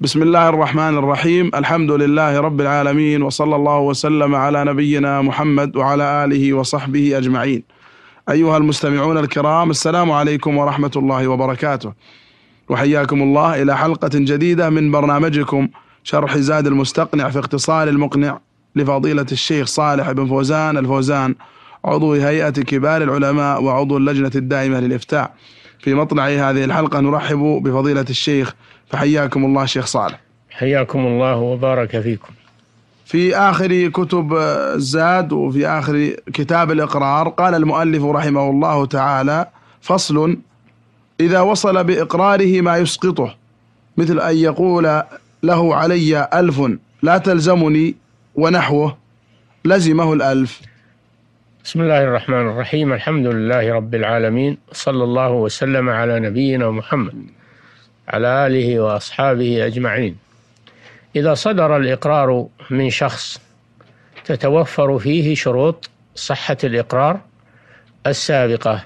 بسم الله الرحمن الرحيم الحمد لله رب العالمين وصلى الله وسلم على نبينا محمد وعلى اله وصحبه اجمعين. ايها المستمعون الكرام السلام عليكم ورحمه الله وبركاته. وحياكم الله الى حلقه جديده من برنامجكم شرح زاد المستقنع في اختصار المقنع لفضيله الشيخ صالح بن فوزان الفوزان عضو هيئه كبار العلماء وعضو اللجنه الدائمه للافتاء. في مطلع هذه الحلقة نرحب بفضيلة الشيخ فحياكم الله شيخ صالح حياكم الله وبارك فيكم في آخر كتب الزاد وفي آخر كتاب الإقرار قال المؤلف رحمه الله تعالى فصل إذا وصل بإقراره ما يسقطه مثل أن يقول له علي ألف لا تلزمني ونحوه لزمه الألف بسم الله الرحمن الرحيم الحمد لله رب العالمين صلى الله وسلم على نبينا محمد على آله وأصحابه أجمعين إذا صدر الإقرار من شخص تتوفر فيه شروط صحة الإقرار السابقة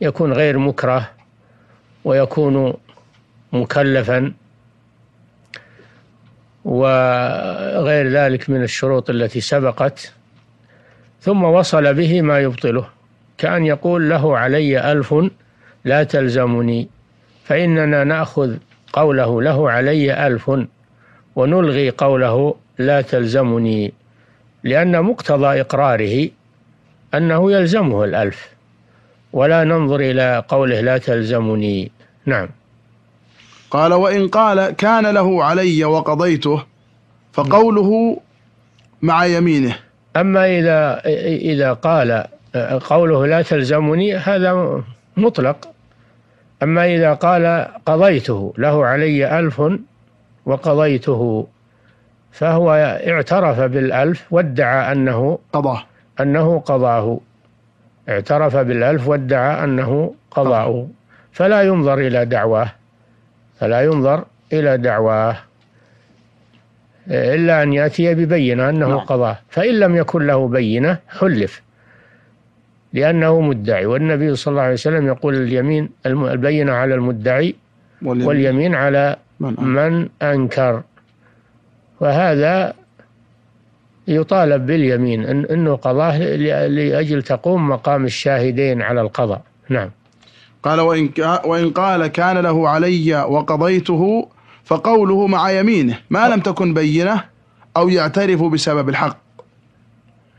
يكون غير مكره ويكون مكلفا وغير ذلك من الشروط التي سبقت ثم وصل به ما يبطله كأن يقول له علي ألف لا تلزمني فإننا نأخذ قوله له علي ألف ونلغي قوله لا تلزمني لأن مقتضى إقراره أنه يلزمه الألف ولا ننظر إلى قوله لا تلزمني نعم قال وإن قال كان له علي وقضيته فقوله مع يمينه أما إذا إذا قال قوله لا تلزمني هذا مطلق أما إذا قال قضيته له علي ألف وقضيته فهو اعترف بالألف وادعى أنه قضاه أنه قضاه اعترف بالألف وادعى أنه قضاه فلا ينظر إلى دعواه فلا ينظر إلى دعواه إلا أن يأتي ببينة أنه نعم. قضاه فإن لم يكن له بينة حلف لأنه مدعي والنبي صلى الله عليه وسلم يقول اليمين البينة على المدعي واليمين, واليمين على من, من أنكر وهذا يطالب باليمين إن أنه قضاه لأجل تقوم مقام الشاهدين على القضاء نعم قال وإن, وإن قال كان له علي وقضيته فقوله مع يمينه ما لم تكن بينة أو يعترف بسبب الحق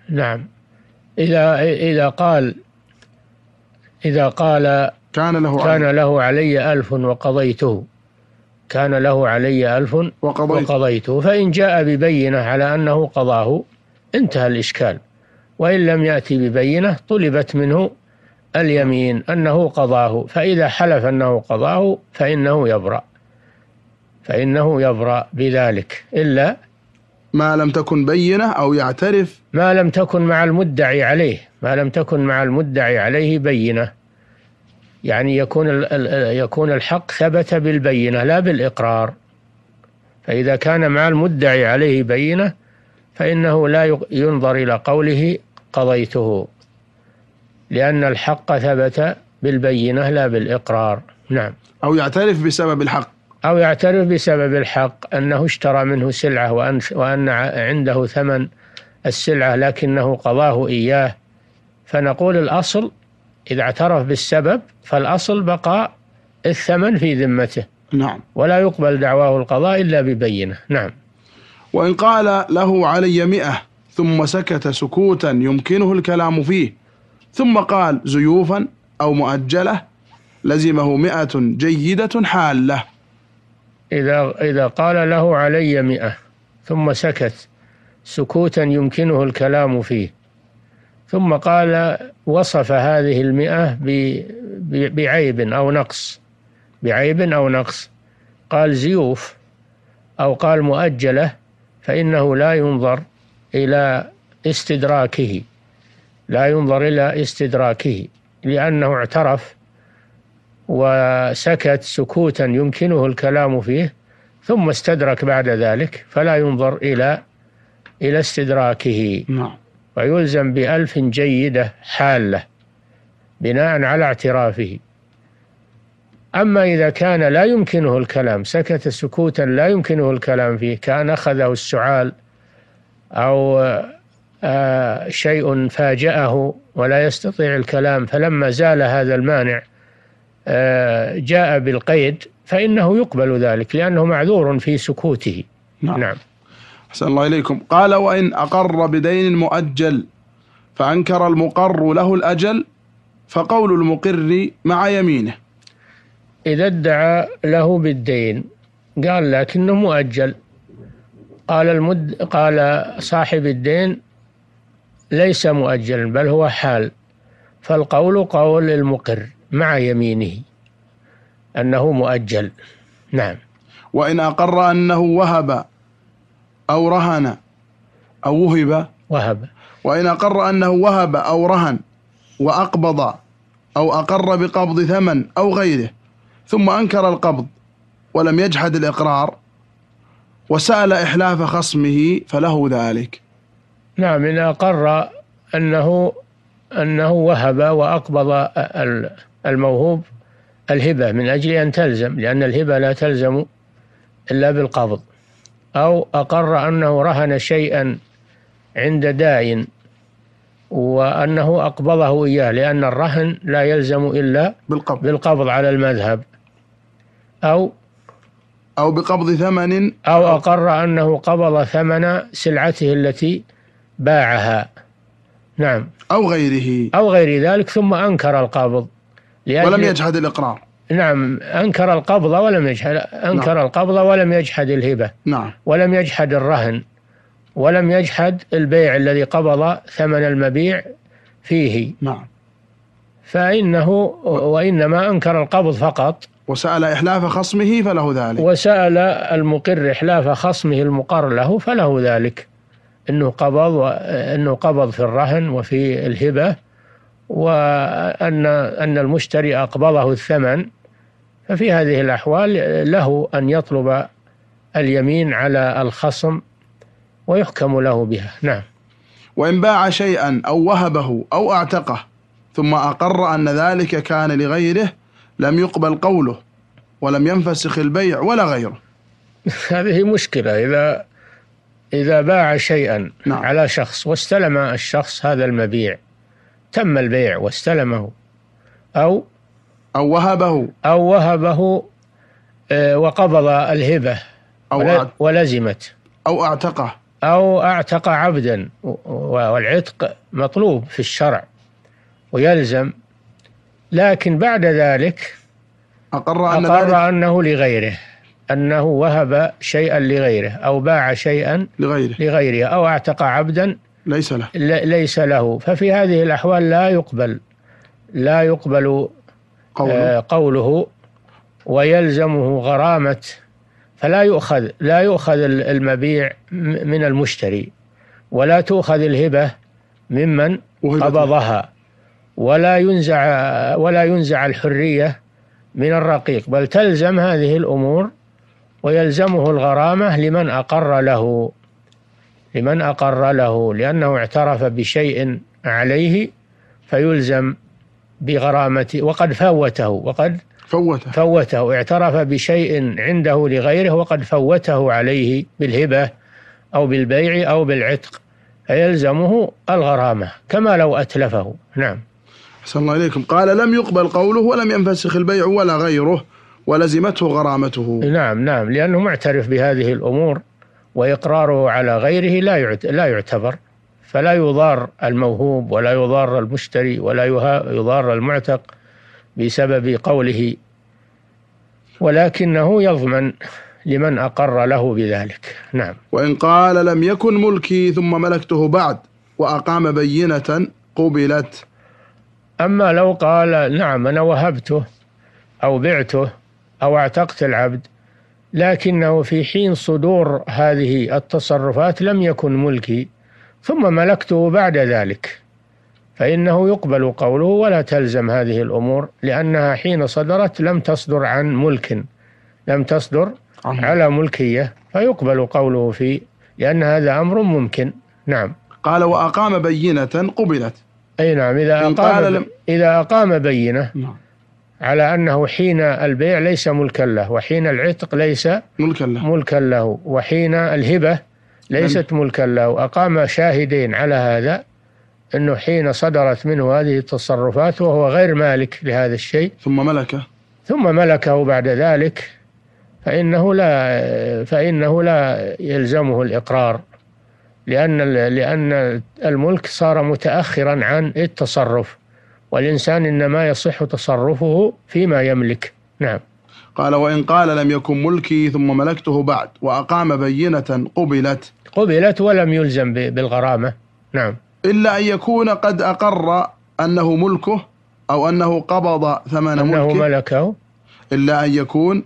نعم إذا إذا قال إذا قال كان له كان علي. له علي ألف وقضيته كان له علي ألف وقضيته, وقضيته فإن جاء ببينة على أنه قضاه انتهى الإشكال وإن لم يأتي ببينة طلبت منه اليمين أنه قضاه فإذا حلف أنه قضاه فإنه يبرأ فإنه يبرأ بذلك إلا ما لم تكن بينة أو يعترف ما لم تكن مع المدعي عليه ما لم تكن مع المدعي عليه بينة يعني يكون يكون الحق ثبت بالبينة لا بالإقرار فإذا كان مع المدعي عليه بينة فإنه لا ينظر إلى قوله قضيته لأن الحق ثبت بالبينة لا بالإقرار نعم أو يعترف بسبب الحق أو يعترف بسبب الحق أنه اشترى منه سلعة وأن, وأن عنده ثمن السلعة لكنه قضاه إياه فنقول الأصل إذا اعترف بالسبب فالأصل بقاء الثمن في ذمته نعم ولا يقبل دعواه القضاء إلا ببينة نعم وإن قال له علي مئة ثم سكت سكوتا يمكنه الكلام فيه ثم قال زيوفا أو مؤجلة لزمه مئة جيدة حالة إذا, إذا قال له علي مئة ثم سكت سكوتا يمكنه الكلام فيه ثم قال وصف هذه المئة بعيب أو نقص بعيب أو نقص قال زيوف أو قال مؤجلة فإنه لا ينظر إلى استدراكه لا ينظر إلى استدراكه لأنه اعترف وسكت سكوتا يمكنه الكلام فيه ثم استدرك بعد ذلك فلا ينظر إلى إلى استدراكه نعم ويلزم بألف جيدة حالة بناء على اعترافه أما إذا كان لا يمكنه الكلام سكت سكوتا لا يمكنه الكلام فيه كان أخذه السعال أو آه، شيء فاجأه ولا يستطيع الكلام فلما زال هذا المانع آه، جاء بالقيد فإنه يقبل ذلك لأنه معذور في سكوته نعم, نعم. أحسن الله إليكم قال وإن أقر بدين مؤجل فأنكر المقر له الأجل فقول المقر مع يمينه إذا ادعى له بالدين قال لكنه مؤجل قال المد قال صاحب الدين ليس مؤجلا بل هو حال فالقول قول المقر مع يمينه أنه مؤجل نعم وإن أقر أنه وهب أو رهن أو وهب وهب وإن أقر أنه وهب أو رهن وأقبض أو أقر بقبض ثمن أو غيره ثم أنكر القبض ولم يجحد الإقرار وسأل إحلاف خصمه فله ذلك نعم إن أقر أنه أنه وهب وأقبض الموهوب الهبة من أجل أن تلزم لأن الهبة لا تلزم إلا بالقبض أو أقر أنه رهن شيئا عند داين وأنه أقبضه إياه لأن الرهن لا يلزم إلا بالقبض, بالقبض على المذهب أو أو بقبض ثمن أو أقر أنه قبض ثمن سلعته التي باعها نعم أو غيره أو غير ذلك ثم أنكر القبض ولم يجحد الإقرار نعم أنكر القبضة ولم يجحد أنكر نعم. القبضة ولم يجحد الهبة نعم ولم يجحد الرهن ولم يجحد البيع الذي قبض ثمن المبيع فيه نعم فإنه وإنما أنكر القبض فقط وسأل إحلاف خصمه فله ذلك وسأل المقر إحلاف خصمه المقر له فله ذلك أنه قبض وأنه قبض في الرهن وفي الهبة وأن أن المشتري أقبضه الثمن ففي هذه الأحوال له أن يطلب اليمين على الخصم ويحكم له بها نعم وإن باع شيئا أو وهبه أو أعتقه ثم أقر أن ذلك كان لغيره لم يقبل قوله ولم ينفسخ البيع ولا غيره هذه مشكلة إذا إذا باع شيئا نعم. على شخص واستلم الشخص هذا المبيع تم البيع واستلمه أو أو وهبه أو وهبه آه، وقبض الهبة أو ولزمت أو أعتقه أو أعتق عبدا والعتق مطلوب في الشرع ويلزم لكن بعد ذلك أقر, أن أقر ذلك أنه لغيره أنه وهب شيئا لغيره أو باع شيئا لغيره, لغيره أو أعتق عبدا ليس له ليس له ففي هذه الأحوال لا يقبل لا يقبل قوله, آه، قوله ويلزمه غرامة فلا يؤخذ لا يؤخذ المبيع من المشتري ولا تؤخذ الهبة ممن قبضها ولا ينزع ولا ينزع الحرية من الرقيق بل تلزم هذه الأمور ويلزمه الغرامة لمن أقر له لمن أقر له لأنه اعترف بشيء عليه فيلزم بغرامته وقد فوته وقد فوته فوته اعترف بشيء عنده لغيره وقد فوته عليه بالهبة أو بالبيع أو بالعتق فيلزمه الغرامة كما لو أتلفه نعم أحسن الله إليكم قال لم يقبل قوله ولم ينفسخ البيع ولا غيره ولزمته غرامته نعم نعم لأنه معترف بهذه الأمور وإقراره على غيره لا لا يعتبر فلا يضار الموهوب ولا يضار المشتري ولا يضار المعتق بسبب قوله ولكنه يضمن لمن أقر له بذلك نعم وإن قال لم يكن ملكي ثم ملكته بعد وأقام بينة قبلت أما لو قال نعم أنا وهبته أو بعته أو اعتقت العبد لكنه في حين صدور هذه التصرفات لم يكن ملكي ثم ملكته بعد ذلك فإنه يقبل قوله ولا تلزم هذه الأمور لأنها حين صدرت لم تصدر عن ملك لم تصدر على ملكية فيقبل قوله في لأن هذا أمر ممكن نعم قال وأقام بينة قبلت أي نعم إذا أقام, قال لم إذا أقام بينة نعم على أنه حين البيع ليس ملكا له وحين العتق ليس ملكا له, ملكا له وحين الهبة ليست نعم. ملكا له أقام شاهدين على هذا أنه حين صدرت منه هذه التصرفات وهو غير مالك لهذا الشيء ثم ملكه ثم ملكه بعد ذلك فإنه لا فإنه لا يلزمه الإقرار لأن لأن الملك صار متأخرا عن التصرف والإنسان إنما يصح تصرفه فيما يملك نعم قال وإن قال لم يكن ملكي ثم ملكته بعد وأقام بينة قبلت قبلت ولم يلزم بالغرامة نعم إلا أن يكون قد أقر أنه ملكه أو أنه قبض ثمن أنه ملكه ملكه إلا أن يكون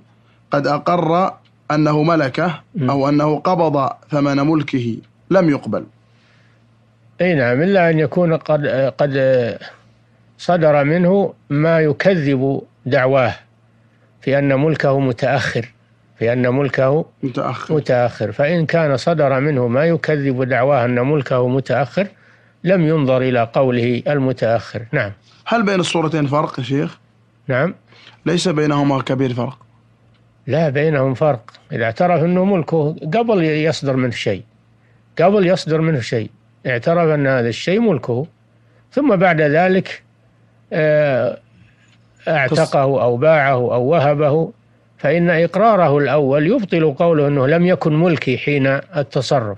قد أقر أنه ملكه أو أنه قبض ثمن ملكه لم يقبل أي نعم إلا أن يكون قد قد صدر منه ما يكذب دعواه في أن ملكه متأخر في أن ملكه متأخر متأخر فإن كان صدر منه ما يكذب دعواه أن ملكه متأخر لم ينظر إلى قوله المتأخر نعم هل بين الصورتين فرق يا شيخ؟ نعم ليس بينهما كبير فرق لا بينهم فرق إذا اعترف أنه ملكه قبل يصدر منه شيء قبل يصدر منه شيء اعترف أن هذا الشيء ملكه ثم بعد ذلك آه، اعتقه او باعه او وهبه فان اقراره الاول يبطل قوله انه لم يكن ملكي حين التصرف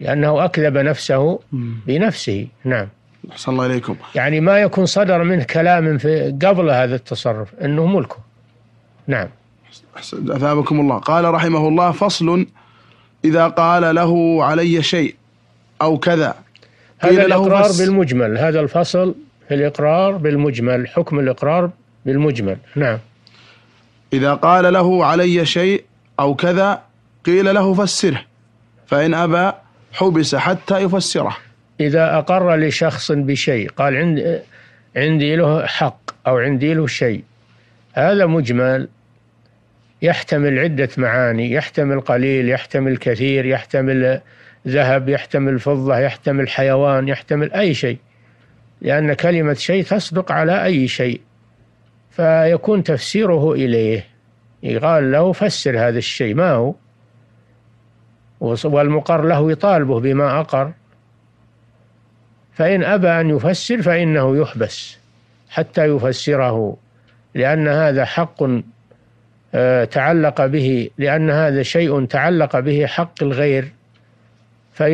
لانه اكذب نفسه بنفسه نعم احسن الله اليكم يعني ما يكون صدر منه كلام في قبل هذا التصرف انه ملكه نعم اثابكم الله قال رحمه الله فصل اذا قال له علي شيء او كذا هذا الإقرار بالمجمل هذا الفصل الإقرار بالمجمل حكم الإقرار بالمجمل نعم إذا قال له علي شيء أو كذا قيل له فسره فإن أبى حبس حتى يفسره إذا أقر لشخص بشيء قال عندي عندي له حق أو عندي له شيء هذا مجمل يحتمل عدة معاني يحتمل قليل يحتمل كثير يحتمل ذهب يحتمل فضة يحتمل حيوان يحتمل أي شيء لأن كلمة شيء تصدق على أي شيء فيكون تفسيره إليه يقال له فسر هذا الشيء ما هو والمقر له يطالبه بما أقر فإن أبى أن يفسر فإنه يحبس حتى يفسره لأن هذا حق آه، تعلق به لأن هذا شيء تعلق به حق الغير في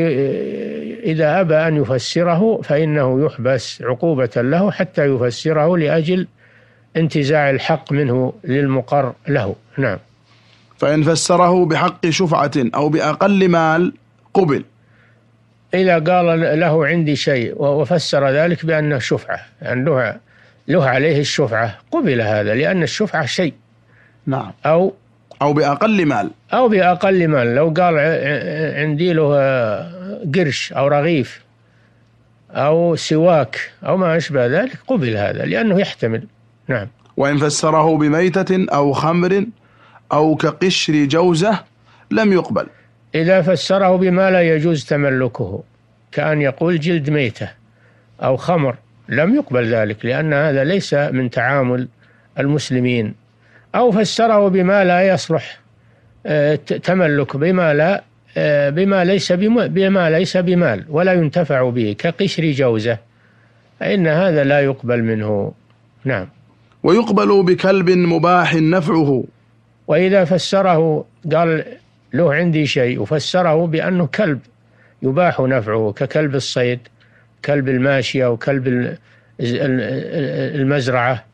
إذا أبى أن يفسره فإنه يحبس عقوبة له حتى يفسره لأجل انتزاع الحق منه للمقر له نعم فإن فسره بحق شفعة أو بأقل مال قبل إذا قال له عندي شيء وفسر ذلك بأنه شفعة يعني له, له عليه الشفعة قبل هذا لأن الشفعة شيء نعم أو أو بأقل مال أو بأقل مال لو قال عندي له قرش أو رغيف أو سواك أو ما أشبه ذلك قبل هذا لأنه يحتمل نعم وإن فسره بميتة أو خمر أو كقشر جوزة لم يقبل إذا فسره بما لا يجوز تملكه كأن يقول جلد ميتة أو خمر لم يقبل ذلك لأن هذا ليس من تعامل المسلمين أو فسره بما لا يصلح آه، تملك بما لا آه، بما ليس بما ليس بمال ولا ينتفع به كقشر جوزة فإن هذا لا يقبل منه نعم ويقبل بكلب مباح نفعه وإذا فسره قال له عندي شيء وفسره بأنه كلب يباح نفعه ككلب الصيد كلب الماشية وكلب المزرعة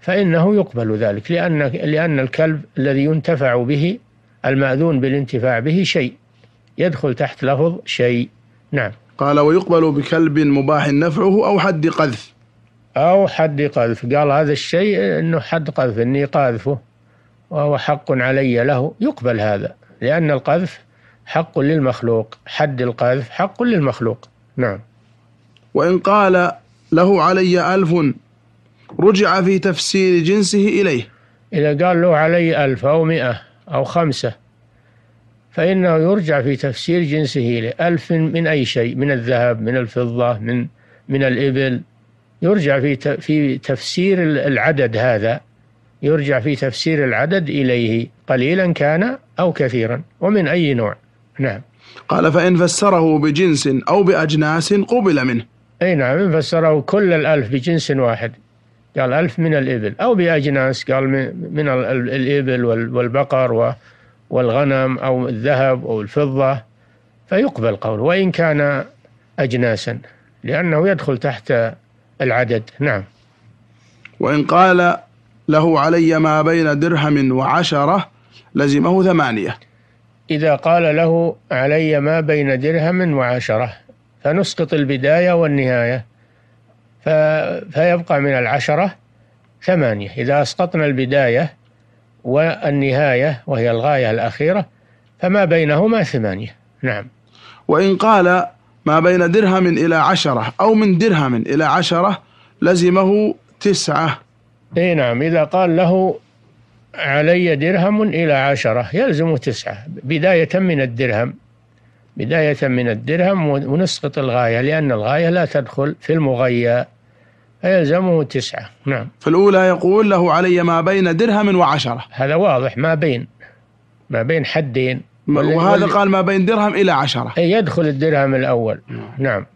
فإنه يقبل ذلك لأن لأن الكلب الذي ينتفع به المأذون بالانتفاع به شيء يدخل تحت لفظ شيء نعم قال ويقبل بكلب مباح نفعه أو حد قذف أو حد قذف قال هذا الشيء أنه حد قذف أني قاذفه وهو حق علي له يقبل هذا لأن القذف حق للمخلوق حد القذف حق للمخلوق نعم وإن قال له علي ألف رجع في تفسير جنسه إليه إذا قال له علي ألف أو مئة أو خمسة فإنه يرجع في تفسير جنسه لألف من أي شيء من الذهب من الفضة من من الإبل يرجع في في تفسير العدد هذا يرجع في تفسير العدد إليه قليلا كان أو كثيرا ومن أي نوع نعم قال فإن فسره بجنس أو بأجناس قبل منه أي نعم إن فسره كل الألف بجنس واحد قال ألف من الإبل أو بأجناس قال من الإبل والبقر و والغنم أو الذهب أو الفضة فيقبل قوله وإن كان أجناسا لأنه يدخل تحت العدد نعم وإن قال له علي ما بين درهم وعشرة لزمه ثمانية إذا قال له علي ما بين درهم وعشرة فنسقط البداية والنهاية فيبقى من العشرة ثمانية إذا أسقطنا البداية والنهاية وهي الغاية الأخيرة فما بينهما ثمانية نعم وإن قال ما بين درهم إلى عشرة أو من درهم إلى عشرة لزمه تسعة اي نعم إذا قال له علي درهم إلى عشرة يلزم تسعة بداية من الدرهم بداية من الدرهم ونسقط الغاية لأن الغاية لا تدخل في المغيّة يلزمه تسعة نعم فالأولى يقول له علي ما بين درهم وعشرة هذا واضح ما بين ما بين حدين وهذا قال ما بين درهم إلى عشرة إيه، يدخل الدرهم الأول نعم, نعم.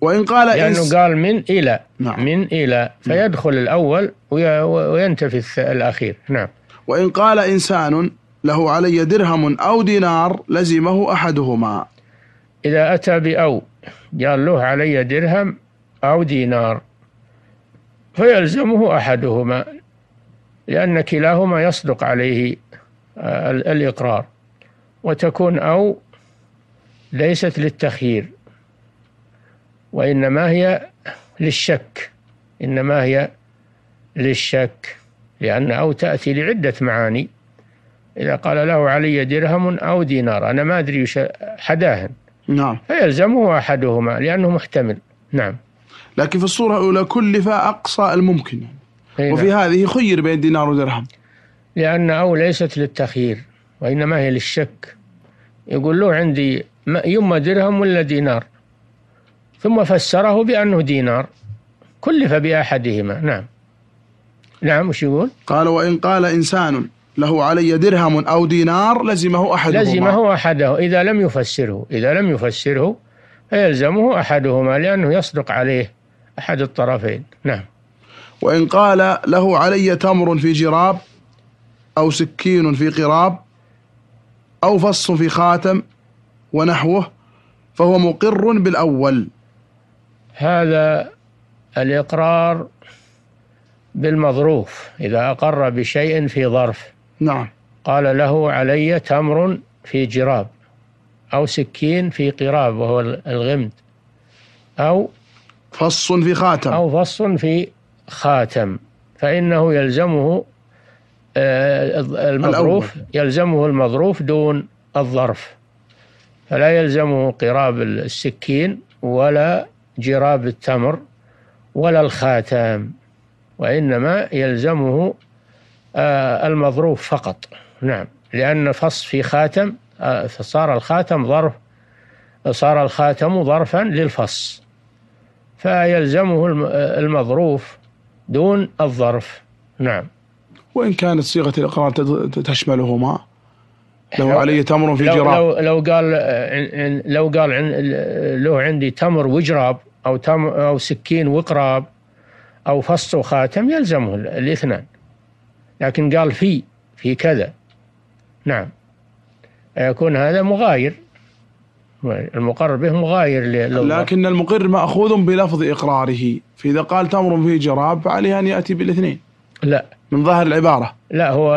وإن قال لأنه إنس قال من إلى نعم. من إلى نعم. فيدخل الأول الأول وينتفي الأخير نعم وإن قال إنسان له علي درهم أو دينار لزمه أحدهما إذا أتى بأو قال له علي درهم أو دينار فيلزمه أحدهما لأن كلاهما يصدق عليه آه، الإقرار وتكون أو ليست للتخيير وإنما هي للشك إنما هي للشك لأن أو تأتي لعدة معاني إذا قال له علي درهم أو دينار أنا ما أدري حداهن نعم فيلزمه أحدهما لأنه محتمل نعم لكن في الصورة الأولى كلف أقصى الممكن يعني. وفي هذه خير بين دينار ودرهم لأن أو ليست للتخيير وإنما هي للشك يقول له عندي يما درهم ولا دينار ثم فسره بأنه دينار كلف بأحدهما نعم نعم وش يقول قال وإن قال إنسان له علي درهم أو دينار لزمه أحدهما لزمه أحده إذا لم يفسره إذا لم يفسره فيلزمه أحدهما لأنه يصدق عليه أحد الطرفين نعم وإن قال له علي تمر في جراب أو سكين في قراب أو فص في خاتم ونحوه فهو مقر بالأول هذا الإقرار بالمظروف إذا أقر بشيء في ظرف نعم قال له علي تمر في جراب أو سكين في قراب وهو الغمد أو فص في خاتم أو فص في خاتم فإنه يلزمه آه، المظروف يلزمه المظروف دون الظرف فلا يلزمه قراب السكين ولا جراب التمر ولا الخاتم وإنما يلزمه آه، المظروف فقط نعم لأن فص في خاتم فصار آه، الخاتم ظرف صار الخاتم ظرفا للفص فيلزمه المظروف دون الظرف نعم وإن كانت صيغة الإقرار تشملهما لو, علي تمر في جراب لو, لو قال لو قال له عندي تمر وجراب أو تمر أو سكين وقراب أو فص وخاتم يلزمه الاثنان لكن قال في في كذا نعم يكون هذا مغاير المقرر به مغاير لكن المقر مأخوذ بلفظ إقراره فإذا قال تمر فيه جراب فعليه أن يأتي بالاثنين لا من ظاهر العبارة لا هو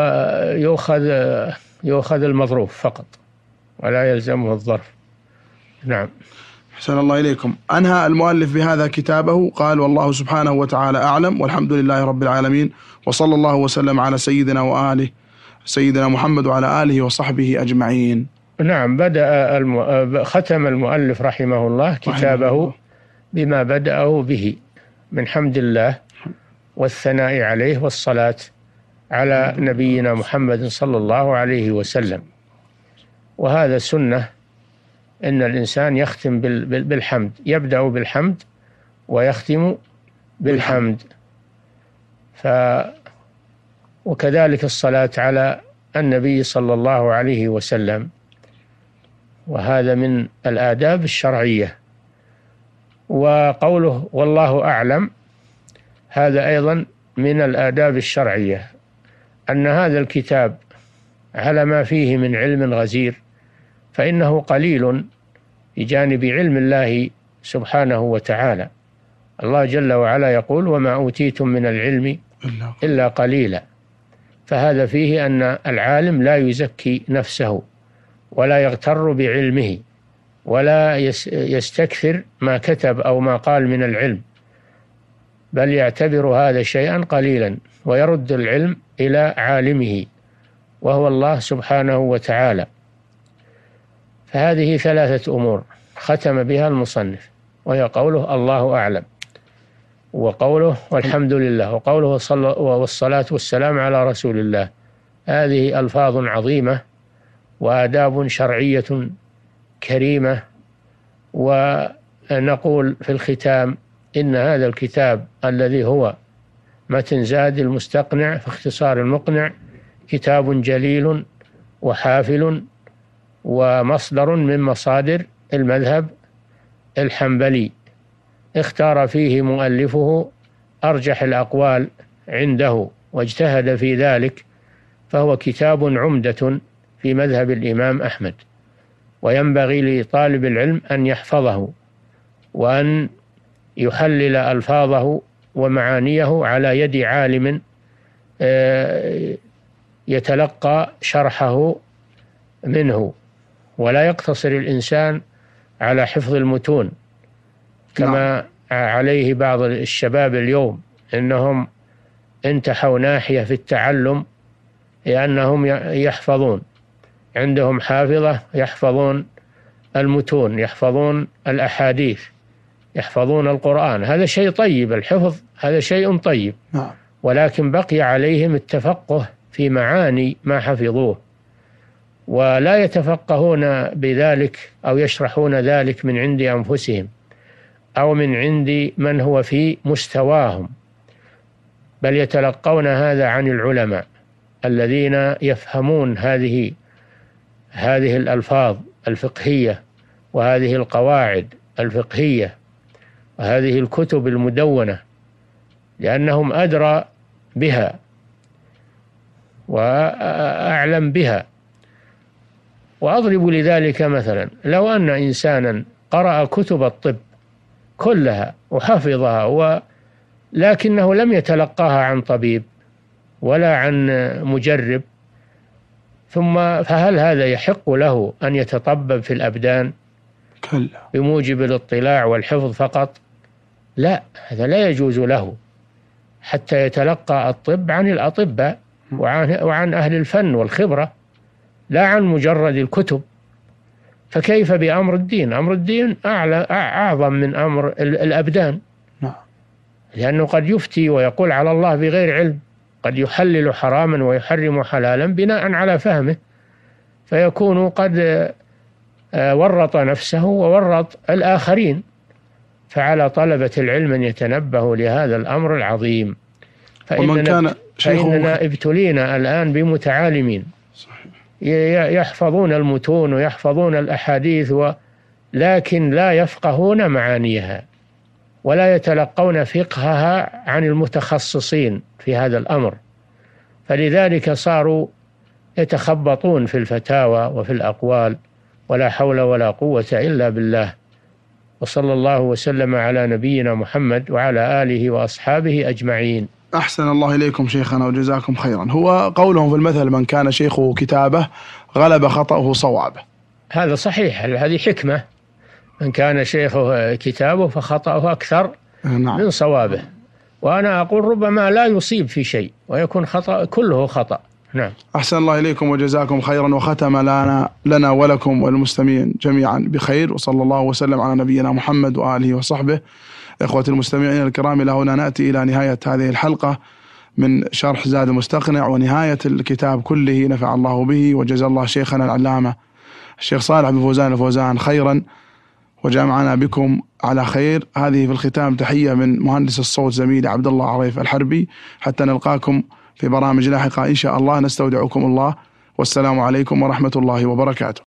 يؤخذ يؤخذ المظروف فقط ولا يلزمه الظرف نعم أحسن الله إليكم أنهى المؤلف بهذا كتابه قال والله سبحانه وتعالى أعلم والحمد لله رب العالمين وصلى الله وسلم على سيدنا وآله سيدنا محمد وعلى آله وصحبه أجمعين نعم بدأ الم... ختم المؤلف رحمه الله كتابه بما بدأه به من حمد الله والثناء عليه والصلاة على نبينا محمد صلى الله عليه وسلم وهذا سنة أن الإنسان يختم بال... بالحمد يبدأ بالحمد ويختم بالحمد ف وكذلك الصلاة على النبي صلى الله عليه وسلم وهذا من الآداب الشرعية وقوله والله أعلم هذا أيضا من الآداب الشرعية أن هذا الكتاب على ما فيه من علم غزير فإنه قليل بجانب علم الله سبحانه وتعالى الله جل وعلا يقول وما أوتيتم من العلم إلا قليلا فهذا فيه أن العالم لا يزكي نفسه ولا يغتر بعلمه ولا يستكثر ما كتب أو ما قال من العلم بل يعتبر هذا شيئا قليلا ويرد العلم إلى عالمه وهو الله سبحانه وتعالى فهذه ثلاثة أمور ختم بها المصنف وهي قوله الله أعلم وقوله والحمد لله وقوله والصلاة والسلام على رسول الله هذه ألفاظ عظيمة وآداب شرعية كريمة ونقول في الختام إن هذا الكتاب الذي هو متن زاد المستقنع في اختصار المقنع كتاب جليل وحافل ومصدر من مصادر المذهب الحنبلي اختار فيه مؤلفه أرجح الأقوال عنده واجتهد في ذلك فهو كتاب عمدة في مذهب الإمام أحمد وينبغي لطالب العلم أن يحفظه وأن يحلل ألفاظه ومعانيه على يد عالم آه، يتلقى شرحه منه ولا يقتصر الإنسان على حفظ المتون كما نعم. عليه بعض الشباب اليوم انهم انتحوا ناحيه في التعلم لانهم يحفظون عندهم حافظة يحفظون المتون يحفظون الأحاديث يحفظون القرآن هذا شيء طيب الحفظ هذا شيء طيب نعم. ولكن بقي عليهم التفقه في معاني ما حفظوه ولا يتفقهون بذلك أو يشرحون ذلك من عند أنفسهم أو من عند من هو في مستواهم بل يتلقون هذا عن العلماء الذين يفهمون هذه هذه الألفاظ الفقهية وهذه القواعد الفقهية وهذه الكتب المدونة لأنهم أدرى بها وأعلم بها وأضرب لذلك مثلا لو أن إنسانا قرأ كتب الطب كلها وحفظها ولكنه لم يتلقاها عن طبيب ولا عن مجرب ثم فهل هذا يحق له أن يتطبب في الأبدان كلا بموجب الاطلاع والحفظ فقط لا هذا لا يجوز له حتى يتلقى الطب عن الأطباء وعن, وعن أهل الفن والخبرة لا عن مجرد الكتب فكيف بأمر الدين أمر الدين أعلى أعظم من أمر الأبدان نعم لأنه قد يفتي ويقول على الله بغير علم قد يحلل حراما ويحرم حلالا بناء على فهمه فيكون قد آه، ورط نفسه وورط الآخرين فعلى طلبة العلم أن يتنبهوا لهذا الأمر العظيم فإننا, ومن كان فإننا ابتلينا الآن بمتعالمين يحفظون المتون ويحفظون الأحاديث لكن لا يفقهون معانيها ولا يتلقون فقهها عن المتخصصين في هذا الأمر فلذلك صاروا يتخبطون في الفتاوى وفي الأقوال ولا حول ولا قوة إلا بالله وصلى الله وسلم على نبينا محمد وعلى آله وأصحابه أجمعين أحسن الله إليكم شيخنا وجزاكم خيرا هو قولهم في المثل من كان شيخه كتابه غلب خطأه صوابه هذا صحيح هذه حكمة من كان شيخه آه، كتابه فخطأه أكثر آه، نعم. من صوابه وأنا أقول ربما لا يصيب في شيء ويكون خطأ كله خطأ نعم أحسن الله إليكم وجزاكم خيرا وختم لنا, لنا ولكم والمستمعين جميعا بخير وصلى الله وسلم على نبينا محمد وآله وصحبه إخوتي المستمعين الكرام إلى هنا نأتي إلى نهاية هذه الحلقة من شرح زاد المستقنع ونهاية الكتاب كله نفع الله به وجزا الله شيخنا العلامة الشيخ صالح بن فوزان الفوزان خيرا وجمعنا بكم على خير هذه في الختام تحية من مهندس الصوت زميل عبد الله عريف الحربي حتى نلقاكم في برامج لاحقة إن شاء الله نستودعكم الله والسلام عليكم ورحمة الله وبركاته